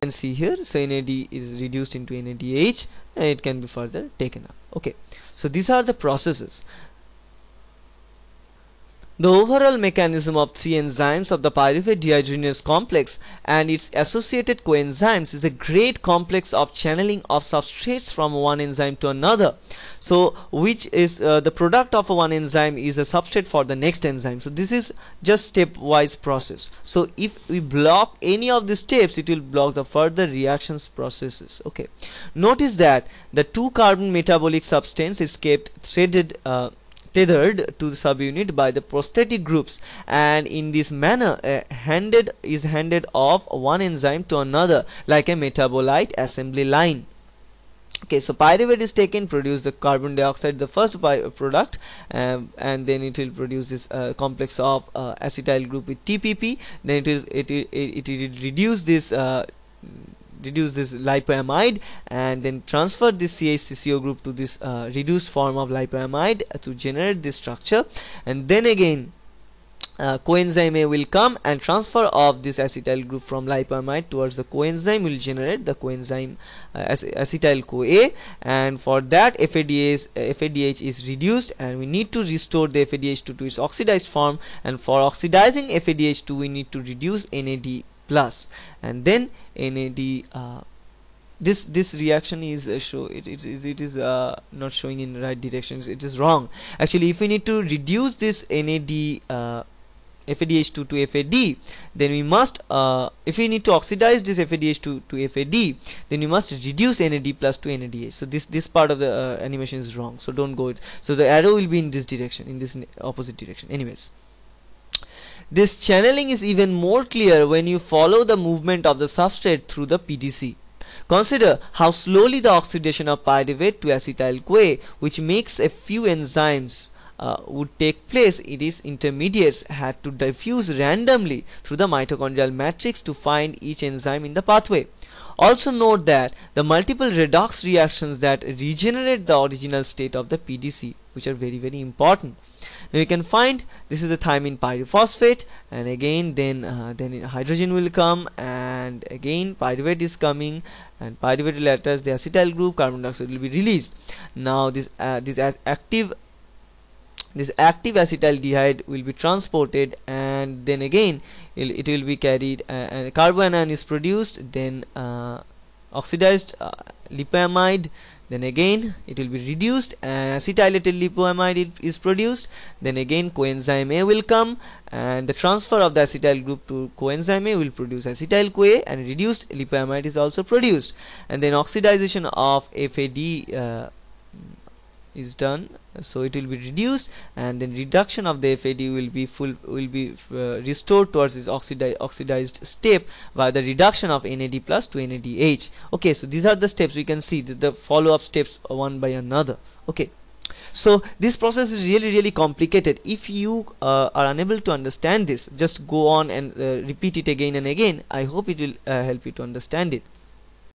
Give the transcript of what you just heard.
can see here so NAD is reduced into NADH and it can be further taken up okay so these are the processes the overall mechanism of three enzymes of the pyruvate dehydrogenase complex and its associated coenzymes is a great complex of channeling of substrates from one enzyme to another. So, which is uh, the product of one enzyme is a substrate for the next enzyme. So, this is just stepwise process. So, if we block any of the steps, it will block the further reactions processes. Okay. Notice that the two carbon metabolic substance escaped threaded uh, tethered to the subunit by the prosthetic groups and in this manner handed is handed off one enzyme to another like a metabolite assembly line okay so pyruvate is taken produce the carbon dioxide the first uh, product um, and then it will produce this uh, complex of uh, acetyl group with TPP then it will it, it, it will reduce this uh, reduce this lipoamide and then transfer this CHCCO group to this uh, reduced form of lipoamide to generate this structure and then again uh, coenzyme A will come and transfer of this acetyl group from lipoamide towards the coenzyme will generate the coenzyme uh, acetyl CoA and for that FADH, uh, FADH is reduced and we need to restore the FADH2 to its oxidized form and for oxidizing FADH2 we need to reduce NAD plus and then NAD uh, this this reaction is uh, show it, it, it is uh, not showing in right directions it is wrong actually if we need to reduce this NAD uh, FADH2 to FAD then we must uh, if we need to oxidize this FADH2 to FAD then we must reduce NAD plus to NADH so this this part of the uh, animation is wrong so don't go it so the arrow will be in this direction in this opposite direction anyways this channeling is even more clear when you follow the movement of the substrate through the PDC. Consider how slowly the oxidation of pyruvate to acetyl-CoA which makes a few enzymes uh, would take place these intermediates had to diffuse randomly through the mitochondrial matrix to find each enzyme in the pathway. Also note that the multiple redox reactions that regenerate the original state of the PDC which are very very important now you can find this is the thymine pyrophosphate and again then uh, then hydrogen will come and again pyruvate is coming and pyruvate will attach the acetyl group carbon dioxide will be released now this uh, this active this active acetaldehyde will be transported and then again it, will be carried uh, and carbon anion is produced then uh, oxidized uh, then again it will be reduced uh, acetylated lipoamide is produced then again coenzyme A will come and the transfer of the acetyl group to coenzyme A will produce acetyl CoA and reduced lipoamide is also produced and then oxidation of FAD uh, is done so it will be reduced and then reduction of the FAD will be full will be uh, restored towards its oxidized oxidized step by the reduction of NAD plus to NADH okay so these are the steps we can see the, the follow-up steps uh, one by another okay so this process is really really complicated if you uh, are unable to understand this just go on and uh, repeat it again and again I hope it will uh, help you to understand it